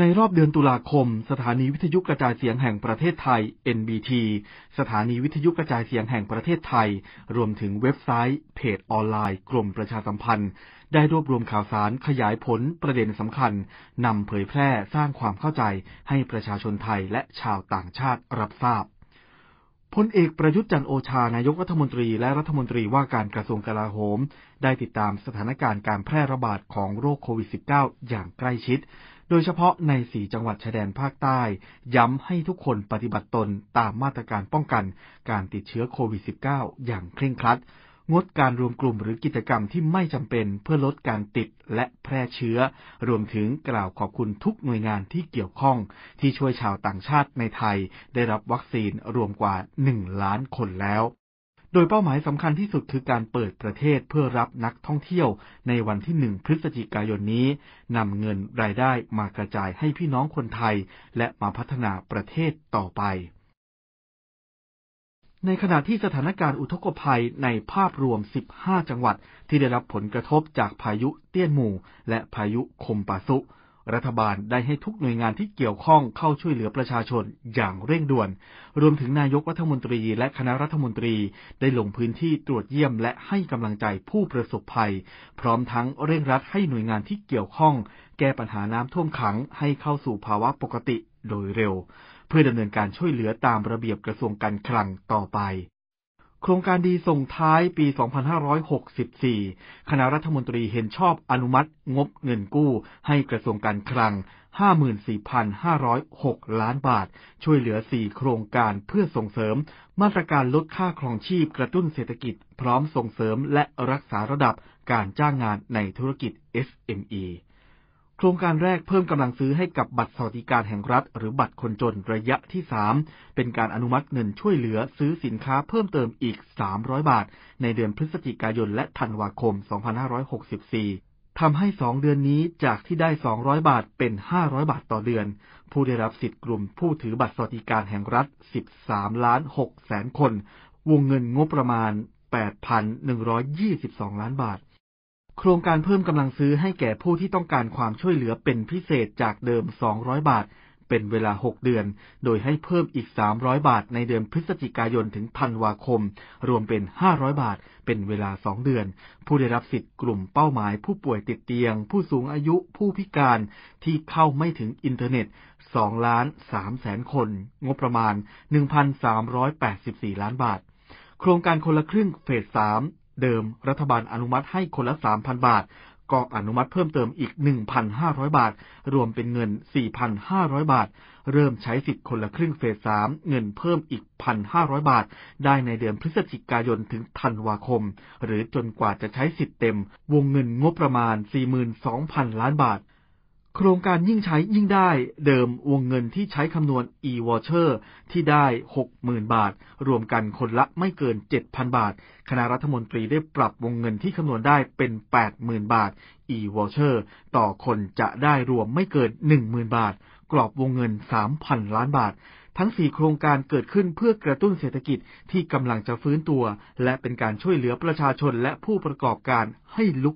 ในรอบเดือนตุลาคม สถานีวิทยุกระจายเสียงแห่งประเทศไทย NBT สถานีวิทยุกระจายเสียงแห่งประเทศไทย รวมถึงเว็บไซต์ เพจออนไลน์กรมประชาสัมพันธ์ ได้รวบรวมข่าวสารขยายผลประเด็นสำคัญนำเผยแพร่สร้างความเข้าใจให้ประชาชนไทยและชาวต่างชาติรับทราบ พลเอกประยุทธ์จันโอชา นายกรัฐมนตรีและรัฐมนตรีว่าการกระทรวงกลาโหม ได้ติดตามสถานการณ์การแพร่ระบาดของโรคโควิด -19 อย่างใกล้ชิดดยเฉพาะในสี่จังหวัดชายแดนภาคใต้ย้ำให้ทุกคนปฏิบัติตนตามมาตรการป้องกันการติดเชื้อโควิด -19 อย่างเคร่งครัด งดการรวมกลุ่มหรือกิจกรรมที่ไม่จำเป็นเพื่อลดการติดและแพร่เชื้อ รวมถึงกล่าวขอบคุณทุกหน่วยงานที่เกี่ยวข้องที่ช่วยชาวต่างชาติในไทยได้รับวัคซีนรวมกว่า 1 ล้านคนแล้วโดยเป้าหมายสำคัญที่สุดคือการเปิดประเทศเพื่อรับนักท่องเที่ยวในวันที่ 1 พฤศจิกายนนี้ นำเงินรายได้มากระจายให้พี่น้องคนไทยและมาพัฒนาประเทศต่อไป ในขณะที่สถานการณ์อุทกภัยในภาพรวม 15 จังหวัดที่ได้รับผลกระทบจากพายุเตี้ยนหมู่ และพายุคมปาซุรัฐบาลได้ให้ทุกหน่วยงานที่เกี่ยวข้องเข้าช่วยเหลือประชาชนอย่างเร่งด่วน รวมถึงนายกรัฐมนตรีและคณะรัฐมนตรีได้ลงพื้นที่ตรวจเยี่ยมและให้กำลังใจผู้ประสบภัย พร้อมทั้งเร่งรัดให้หน่วยงานที่เกี่ยวข้อง แก้ปัญหาน้ำท่วมขังให้เข้าสู่ภาวะปกติโดยเร็ว เพื่อดำเนินการช่วยเหลือตามระเบียบกระทรวงการคลังต่อไปโครงการดีส่งท้ายปี 2564 คณะรัฐมนตรีเห็นชอบอนุมัติงบเงินกู้ให้กระทรวงการคลัง 54,506 ล้านบาท ช่วยเหลือ 4 โครงการเพื่อส่งเสริม มาตรการลดค่าครองชีพกระตุ้นเศรษฐกิจพร้อมส่งเสริมและรักษาระดับการจ้างงานในธุรกิจ SME โครงการแรกเพิ่มกำลังซื้อให้กับบัตรสวัสดิการแห่งรัฐหรือบัตรคนจนระยะที่ 3 เป็นการอนุมัติเงินช่วยเหลือซื้อสินค้าเพิ่มเติมอีก 300 บาท ในเดือนพฤศจิกายนและธันวาคม 2564 ทำให้ 2 เดือนนี้จากที่ได้ 200 บาทเป็น 500 บาทต่อเดือน ผู้ได้รับสิทธิ์กลุ่มผู้ถือบัตรสวัสดิการแห่งรัฐ 13ล้าน6แสนคนวงเงินงบประมาณ 8,122 ล้านบาทโครงการเพิ่มกำลังซื้อให้แก่ผู้ที่ต้องการความช่วยเหลือเป็นพิเศษจากเดิม 200 บาท เป็นเวลา 6 เดือน โดยให้เพิ่มอีก 300 บาทในเดือนพฤศจิกายนถึงธันวาคม รวมเป็น 500 บาท เป็นเวลา 2 เดือน ผู้ได้รับสิทธิ์กลุ่มเป้าหมายผู้ป่วยติดเตียง ผู้สูงอายุผู้พิการ ที่เข้าไม่ถึงอินเทอร์เน็ต2ล้าน3แสนคน งบประมาณ 1,384 ล้านบาท โครงการคนละครึ่งเฟส 3เดิมรัฐบาลอนุมัติให้คนละ 3,000 บาท กองอนุมัติเพิ่มเติมอีก 1,500 บาท รวมเป็นเงิน 4,500 บาท เริ่มใช้สิทธิ์คนละครึ่งเฟส 3 เงินเพิ่มอีก 1,500 บาท ได้ในเดือนพฤศจิกายนถึงธันวาคม หรือจนกว่าจะใช้สิทธิ์เต็ม วงเงินงบประมาณ 42,000 ล้านบาทโครงการยิ่งใช้ยิ่งได้เดิมวงเงินที่ใช้คำนวณ e-voucher ที่ได้ 60,000 บาท รวมกันคนละไม่เกิน 7,000 บาท คณะรัฐมนตรีได้ปรับวงเงินที่คำนวณได้เป็น 80,000 บาท e-voucher ต่อคนจะได้รวมไม่เกิน10,000 บาท กรอบวงเงิน 3,000 ล้านบาท ทั้ง 4 โครงการเกิดขึ้นเพื่อกระตุ้นเศรษฐกิจที่กำลังจะฟื้นตัว และเป็นการช่วยเหลือประชาชนและผู้ประกอบการให้ลุก